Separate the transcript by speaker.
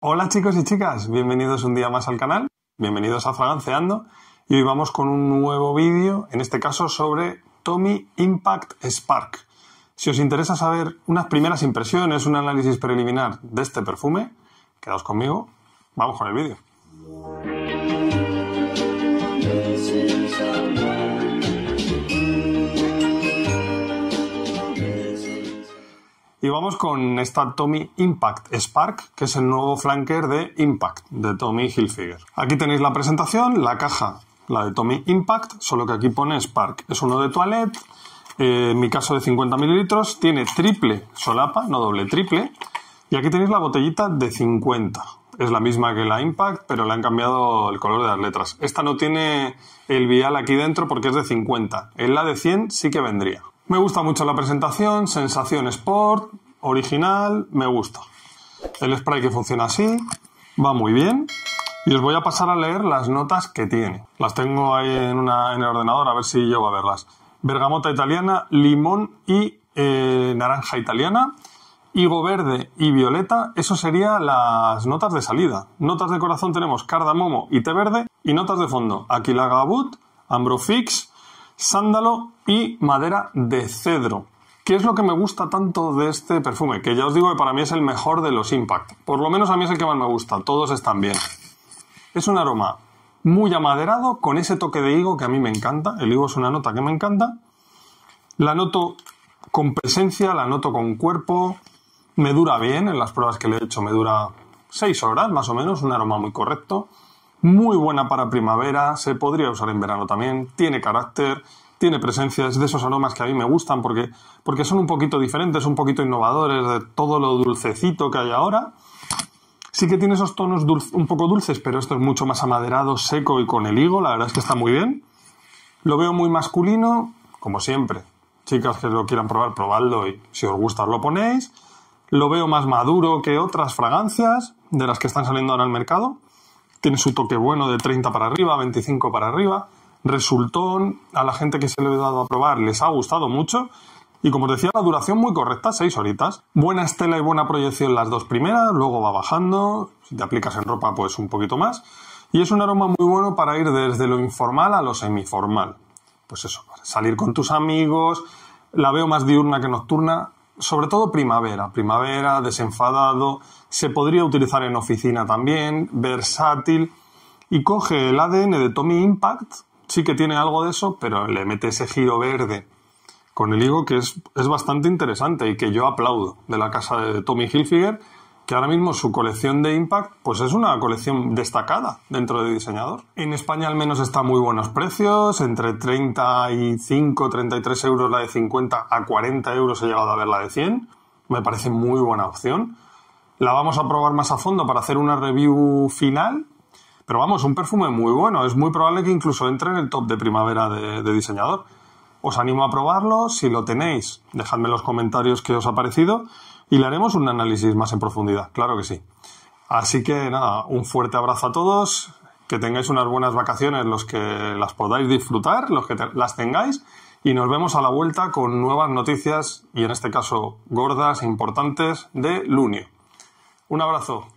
Speaker 1: Hola chicos y chicas, bienvenidos un día más al canal, bienvenidos a Fraganceando y hoy vamos con un nuevo vídeo, en este caso sobre Tommy Impact Spark. Si os interesa saber unas primeras impresiones, un análisis preliminar de este perfume, quedaos conmigo, vamos con el vídeo. vamos con esta Tommy Impact Spark, que es el nuevo flanker de Impact de Tommy Hilfiger. Aquí tenéis la presentación, la caja, la de Tommy Impact, solo que aquí pone Spark. Es uno de toilette, eh, en mi caso de 50 mililitros, tiene triple solapa, no doble, triple. Y aquí tenéis la botellita de 50. Es la misma que la Impact, pero le han cambiado el color de las letras. Esta no tiene el vial aquí dentro porque es de 50. En la de 100 sí que vendría. Me gusta mucho la presentación, sensación sport, original, me gusta. El spray que funciona así, va muy bien. Y os voy a pasar a leer las notas que tiene. Las tengo ahí en, el ordenador, a ver si llego a verlas. Bergamota italiana, limón y eh, naranja italiana, higo verde y violeta, eso serían las notas de salida. Notas de corazón tenemos cardamomo y té verde y notas de fondo, aquilagabut, ambrofix, sándalo y madera de cedro. ¿Qué es lo que me gusta tanto de este perfume? Que ya os digo que para mí es el mejor de los Impact. Por lo menos a mí es el que más me gusta. Todos están bien. Es un aroma muy amaderado, con ese toque de higo que a mí me encanta. El higo es una nota que me encanta. La noto con presencia, la noto con cuerpo. Me dura bien, en las pruebas que le he hecho me dura 6 horas más o menos. Un aroma muy correcto. Muy buena para primavera, se podría usar en verano también. Tiene carácter tiene presencias de esos aromas que a mí me gustan porque, porque son un poquito diferentes, un poquito innovadores de todo lo dulcecito que hay ahora. Sí que tiene esos tonos un poco dulces, pero esto es mucho más amaderado, seco y con el higo, la verdad es que está muy bien. Lo veo muy masculino, como siempre. Chicas que lo quieran probar, probadlo y si os gusta lo ponéis. Lo veo más maduro que otras fragancias de las que están saliendo ahora al mercado. Tiene su toque bueno de 30 para arriba, 25 para arriba resultón, a la gente que se le ha dado a probar les ha gustado mucho. Y como os decía, la duración muy correcta, 6 horitas. Buena estela y buena proyección las dos primeras, luego va bajando, si te aplicas en ropa pues un poquito más. Y es un aroma muy bueno para ir desde lo informal a lo semiformal. Pues eso, salir con tus amigos, la veo más diurna que nocturna, sobre todo primavera, primavera, desenfadado, se podría utilizar en oficina también, versátil, y coge el ADN de Tommy Impact, sí que tiene algo de eso, pero le mete ese giro verde con el higo que es, bastante interesante y que yo aplaudo de la casa de Tommy Hilfiger, que ahora mismo su colección de Impact pues es una colección destacada dentro de diseñador. En España al menos está muy buenos precios, entre 35, 33 euros la de 50 a 40 euros he llegado a ver la de 100, me parece muy buena opción. La vamos a probar más a fondo para hacer una review final, pero vamos, un perfume muy bueno. Es muy probable que incluso entre en el top de primavera de, diseñador. Os animo a probarlo. Si lo tenéis, dejadme en los comentarios qué os ha parecido y le haremos un análisis más en profundidad. Claro que sí. Así que nada, un fuerte abrazo a todos. Que tengáis unas buenas vacaciones los que las podáis disfrutar, los que las tengáis. Y nos vemos a la vuelta con nuevas noticias y en este caso gordas, e importantes, de Lunio. Un abrazo.